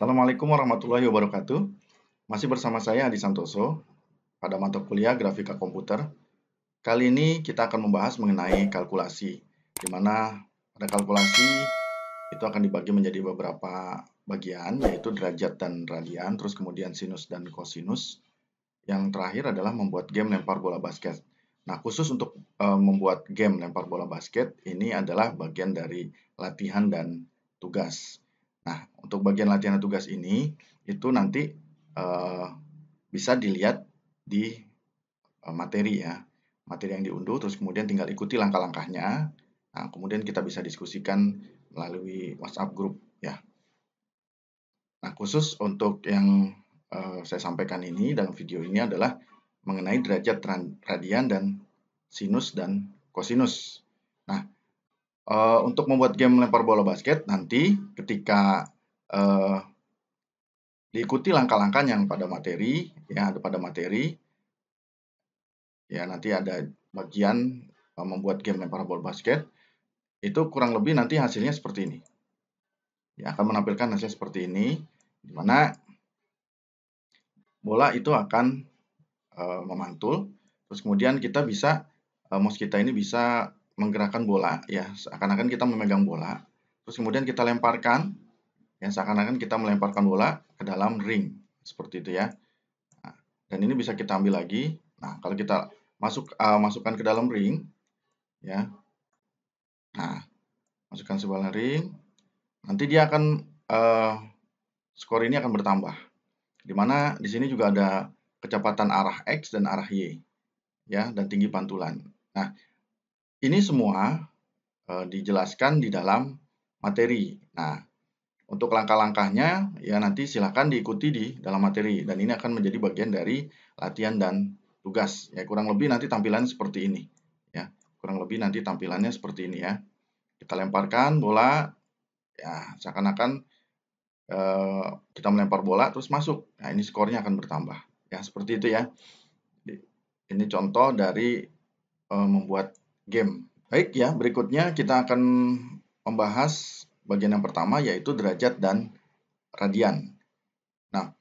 Assalamualaikum warahmatullahi wabarakatuh. Masih bersama saya Adi Santoso pada mata kuliah Grafika Komputer. Kali ini kita akan membahas mengenai kalkulasi, di mana pada kalkulasi itu akan dibagi menjadi beberapa bagian, yaitu derajat dan radian, terus kemudian sinus dan kosinus. Yang terakhir adalah membuat game lempar bola basket. Nah, khusus untuk e, membuat game lempar bola basket, ini adalah bagian dari latihan dan tugas. Nah, untuk bagian latihan tugas ini itu nanti uh, bisa dilihat di uh, materi ya. Materi yang diunduh terus kemudian tinggal ikuti langkah-langkahnya. Nah, kemudian kita bisa diskusikan melalui WhatsApp grup ya. Nah, khusus untuk yang uh, saya sampaikan ini dalam video ini adalah mengenai derajat radian dan sinus dan kosinus. Nah, uh, untuk membuat game lempar bola basket nanti ketika uh, diikuti langkah-langkah yang pada materi ya ada pada materi ya nanti ada bagian uh, membuat game lempar bola basket itu kurang lebih nanti hasilnya seperti ini ya akan menampilkan hasil seperti ini di mana bola itu akan uh, memantul terus kemudian kita bisa uh, mouse kita ini bisa menggerakkan bola ya seakan-akan kita memegang bola terus kemudian kita lemparkan ya seakan-akan kita melemparkan bola ke dalam ring seperti itu ya nah, dan ini bisa kita ambil lagi nah kalau kita masuk uh, masukkan ke dalam ring ya nah masukkan sebuah ring nanti dia akan uh, skor ini akan bertambah dimana di sini juga ada kecepatan arah x dan arah y ya dan tinggi pantulan nah ini semua e, dijelaskan di dalam materi. Nah, untuk langkah-langkahnya ya nanti silahkan diikuti di dalam materi dan ini akan menjadi bagian dari latihan dan tugas. Ya kurang lebih nanti tampilan seperti ini. Ya kurang lebih nanti tampilannya seperti ini ya. Kita lemparkan bola, ya seakan-akan e, kita melempar bola terus masuk. Nah ini skornya akan bertambah. Ya seperti itu ya. Ini contoh dari eh, membuat game. Baik ya, berikutnya kita akan membahas bagian yang pertama yaitu derajat dan radian. Nah,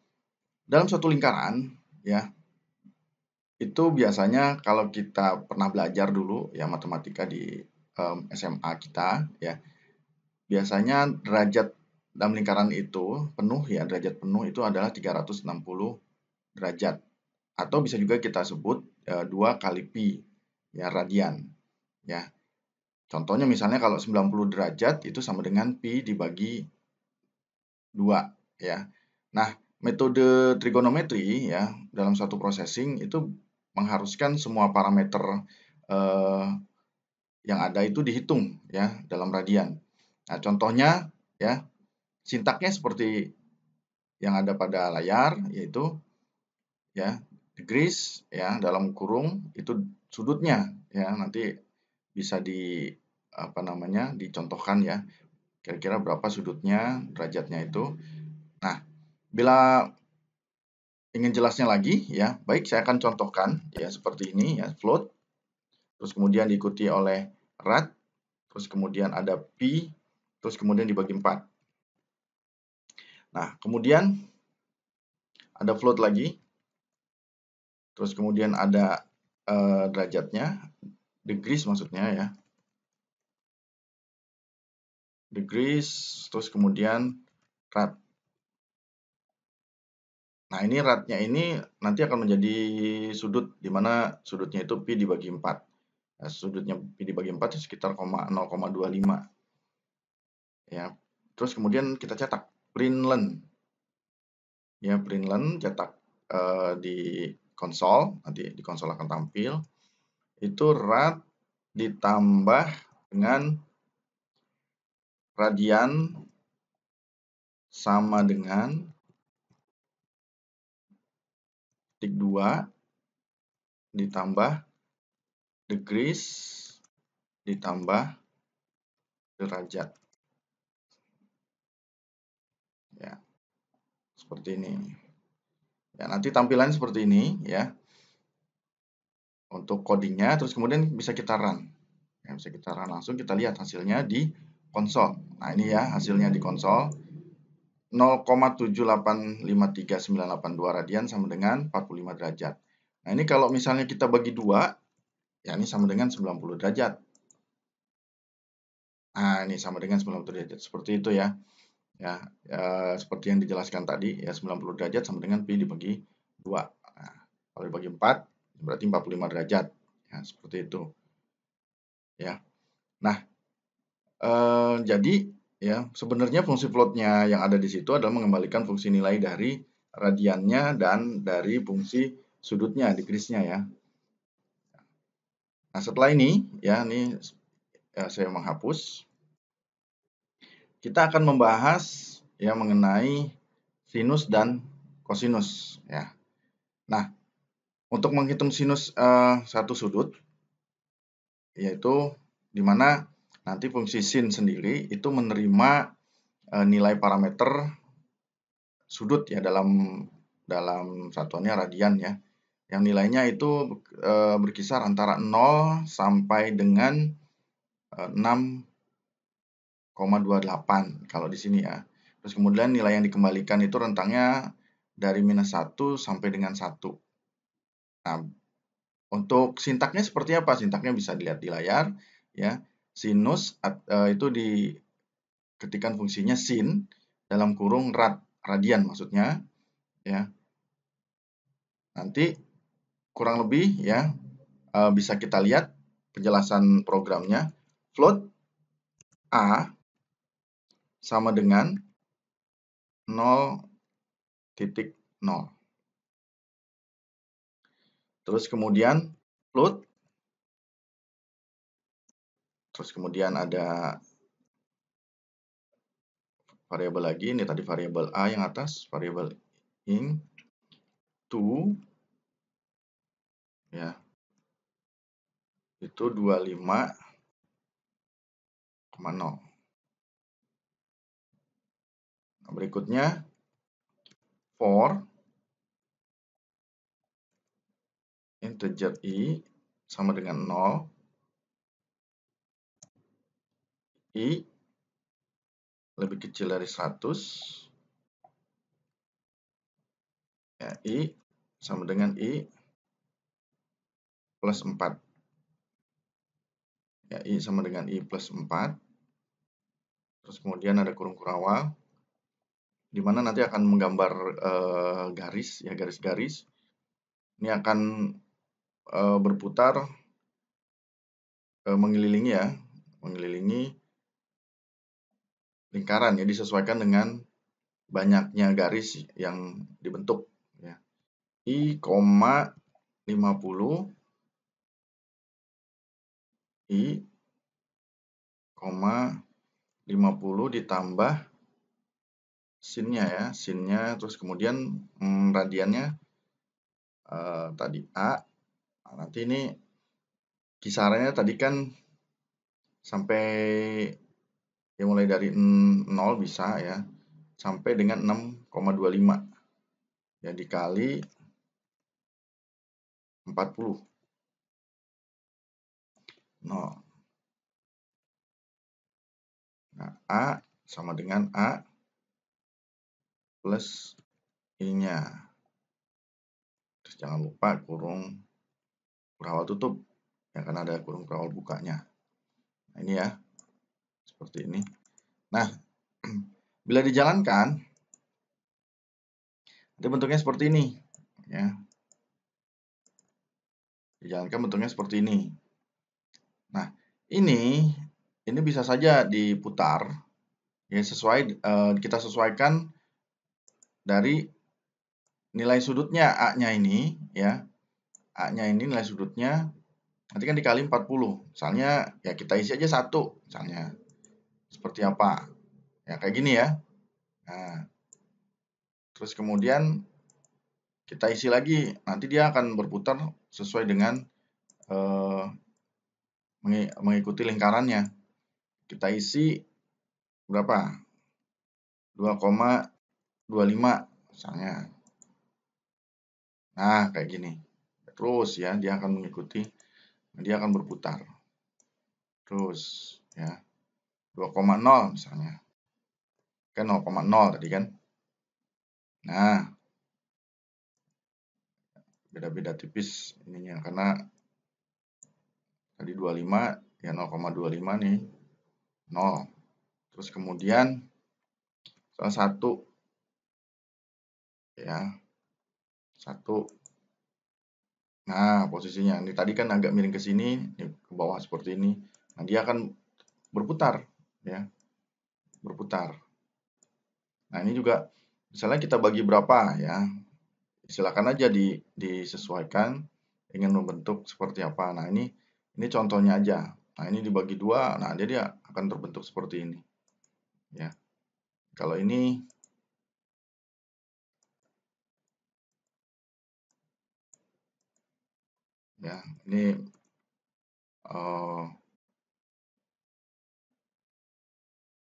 dalam suatu lingkaran ya itu biasanya kalau kita pernah belajar dulu ya matematika di um, SMA kita ya biasanya derajat dalam lingkaran itu penuh ya derajat penuh itu adalah 360 derajat atau bisa juga kita sebut eh, dua kali pi ya radian ya. Contohnya misalnya kalau 90 derajat itu sama dengan pi dibagi 2 ya. Nah, metode trigonometri ya dalam satu processing itu mengharuskan semua parameter eh, yang ada itu dihitung ya dalam radian. Nah, contohnya ya sintaknya seperti yang ada pada layar yaitu ya degrees ya dalam kurung itu sudutnya ya nanti bisa di apa namanya dicontohkan ya kira-kira berapa sudutnya derajatnya itu nah bila ingin jelasnya lagi ya baik saya akan contohkan ya seperti ini ya float terus kemudian diikuti oleh rad terus kemudian ada pi terus kemudian dibagi 4 nah kemudian ada float lagi terus kemudian ada uh, derajatnya degrees maksudnya ya degrees terus kemudian rad. nah ini radnya ini nanti akan menjadi sudut di mana sudutnya itu pi dibagi 4 nah, sudutnya pi dibagi 4 sekitar 0,25 ya terus kemudian kita cetak len ya len cetak uh, di konsol nanti di konsol akan tampil itu rad ditambah dengan radian sama dengan titik dua ditambah degrees ditambah derajat. Ya. Seperti ini. Ya, nanti tampilan seperti ini ya untuk codingnya, terus kemudian bisa kita run. Ya, bisa kita run langsung, kita lihat hasilnya di konsol. Nah ini ya hasilnya di konsol 0,7853982 radian sama dengan 45 derajat. Nah ini kalau misalnya kita bagi dua, ya ini sama dengan 90 derajat. Nah ini sama dengan 90 derajat, seperti itu ya. Ya, ya seperti yang dijelaskan tadi, ya 90 derajat sama dengan pi dibagi dua. Nah, kalau dibagi 4, berarti 45 derajat ya seperti itu ya nah eh, jadi ya sebenarnya fungsi floatnya yang ada di situ adalah mengembalikan fungsi nilai dari radiannya dan dari fungsi sudutnya degreesnya ya nah setelah ini ya ini ya, saya menghapus kita akan membahas ya mengenai sinus dan kosinus ya nah untuk menghitung sinus uh, satu sudut, yaitu di mana nanti fungsi sin sendiri itu menerima uh, nilai parameter sudut ya dalam dalam satuannya radian ya. Yang nilainya itu uh, berkisar antara 0 sampai dengan uh, 6,28 kalau di sini ya. Terus kemudian nilai yang dikembalikan itu rentangnya dari minus 1 sampai dengan 1. Nah, untuk sintaknya seperti apa? Sintaknya bisa dilihat di layar, ya. Sinus at, eh, itu diketikan fungsinya sin dalam kurung rad, radian maksudnya, ya. Nanti kurang lebih ya eh, bisa kita lihat penjelasan programnya. Float A sama dengan 0.0. Terus kemudian float. Terus kemudian ada variabel lagi. Ini tadi variabel A yang atas, variabel in to ya. Itu 25,0. Nah, berikutnya for integer i sama dengan 0 i lebih kecil dari 100 ya, i sama dengan i plus 4 ya i sama dengan i plus 4 terus kemudian ada kurung kurawal di mana nanti akan menggambar uh, garis ya garis-garis ini akan Eh, berputar eh, mengelilingi ya, mengelilingi lingkaran ya disesuaikan dengan banyaknya garis yang dibentuk ya. I, 50 I, 50 ditambah sinnya ya, sinnya terus kemudian hmm, radiannya uh, tadi A Nah, nanti ini kisarannya tadi kan sampai ya mulai dari 0 bisa ya sampai dengan 6,25 ya dikali 40 0 nah A sama dengan A plus I nya terus jangan lupa kurung kurawal tutup ya karena ada kurung kurawal bukanya nah, ini ya seperti ini nah bila dijalankan itu bentuknya seperti ini ya dijalankan bentuknya seperti ini nah ini ini bisa saja diputar ya sesuai eh, kita sesuaikan dari nilai sudutnya a-nya ini ya A-nya ini nilai sudutnya nanti kan dikali 40. Misalnya ya kita isi aja satu misalnya. Seperti apa? Ya kayak gini ya. Nah, terus kemudian kita isi lagi. Nanti dia akan berputar sesuai dengan eh, mengikuti lingkarannya. Kita isi berapa? 2,25 misalnya. Nah, kayak gini terus ya dia akan mengikuti dia akan berputar terus ya 2,0 misalnya kan 0,0 tadi kan nah beda-beda tipis ininya karena tadi 25 ya 0,25 nih 0 terus kemudian salah satu ya satu Nah, posisinya. Ini tadi kan agak miring ke sini, ya, ke bawah seperti ini. Nah, dia akan berputar, ya. Berputar. Nah, ini juga misalnya kita bagi berapa, ya. Silakan aja di, disesuaikan ingin membentuk seperti apa. Nah, ini ini contohnya aja. Nah, ini dibagi dua. Nah, dia dia akan terbentuk seperti ini. Ya. Kalau ini ya ini uh,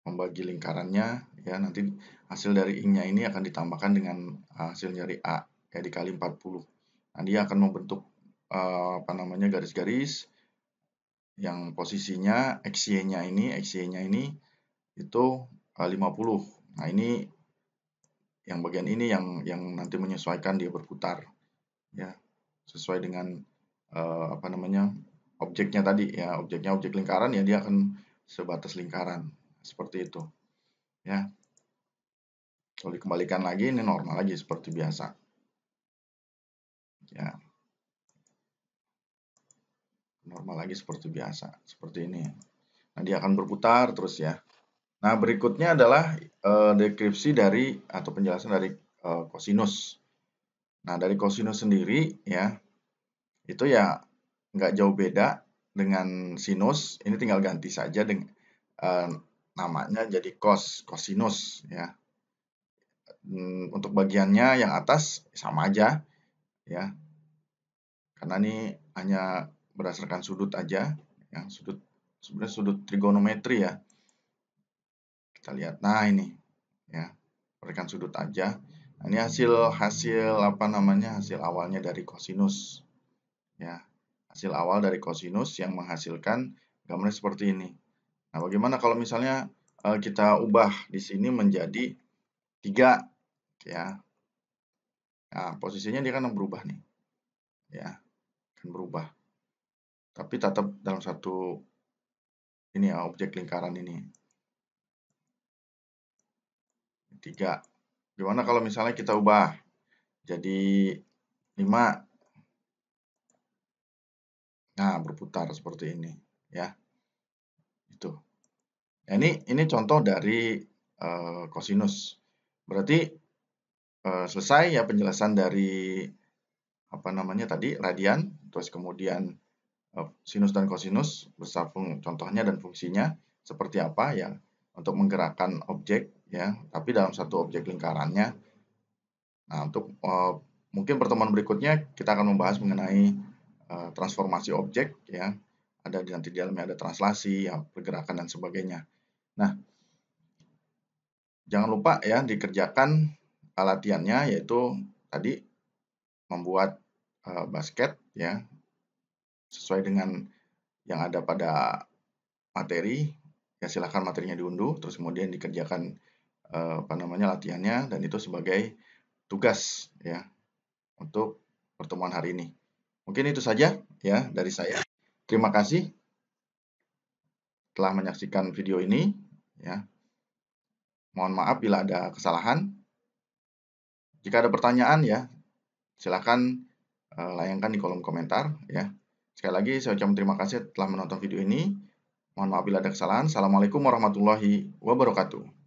membagi lingkarannya ya nanti hasil dari i-nya ini akan ditambahkan dengan hasil dari a ya dikali 40 nah dia akan membentuk uh, apa namanya garis-garis yang posisinya xy-nya ini xy-nya ini itu eh, uh, 50 nah ini yang bagian ini yang yang nanti menyesuaikan dia berputar ya sesuai dengan uh, apa namanya objeknya tadi ya objeknya objek lingkaran ya dia akan sebatas lingkaran seperti itu ya kalau dikembalikan lagi ini normal lagi seperti biasa ya normal lagi seperti biasa seperti ini nah dia akan berputar terus ya nah berikutnya adalah e, deskripsi dari atau penjelasan dari e, eh, kosinus nah dari kosinus sendiri ya itu ya nggak jauh beda dengan sinus. Ini tinggal ganti saja dengan uh, eh, namanya jadi cos, cosinus ya. Hmm, untuk bagiannya yang atas sama aja ya. Karena ini hanya berdasarkan sudut aja, yang sudut sebenarnya sudut trigonometri ya. Kita lihat. Nah, ini ya. Berikan sudut aja. Nah, ini hasil hasil apa namanya? hasil awalnya dari kosinus ya hasil awal dari kosinus yang menghasilkan gambarnya seperti ini. Nah, bagaimana kalau misalnya uh, kita ubah di sini menjadi tiga ya. Nah, posisinya dia kan berubah nih. Ya, kan berubah. Tapi tetap dalam satu ini ya objek lingkaran ini. tiga Gimana kalau misalnya kita ubah jadi lima Nah, berputar seperti ini, ya. Itu. Nah, ini ini contoh dari uh, eh, kosinus. Berarti uh, selesai ya penjelasan dari apa namanya tadi radian, terus kemudian uh, sinus dan kosinus besar contohnya dan fungsinya seperti apa ya untuk menggerakkan objek ya, tapi dalam satu objek lingkarannya. Nah, untuk uh, mungkin pertemuan berikutnya kita akan membahas mengenai Eh, transformasi objek ya ada nanti di dalamnya ada translasi ya, pergerakan dan sebagainya nah jangan lupa ya dikerjakan latihannya yaitu tadi membuat uh, basket ya sesuai dengan yang ada pada materi ya silahkan materinya diunduh terus kemudian dikerjakan uh, apa namanya latihannya dan itu sebagai tugas ya untuk pertemuan hari ini. Mungkin itu saja ya dari saya. Terima kasih telah menyaksikan video ini ya. Mohon maaf bila ada kesalahan. Jika ada pertanyaan ya, silakan eh, layangkan di kolom komentar ya. Sekali lagi saya ucapkan terima kasih telah menonton video ini. Mohon maaf bila ada kesalahan. Assalamualaikum warahmatullahi wabarakatuh.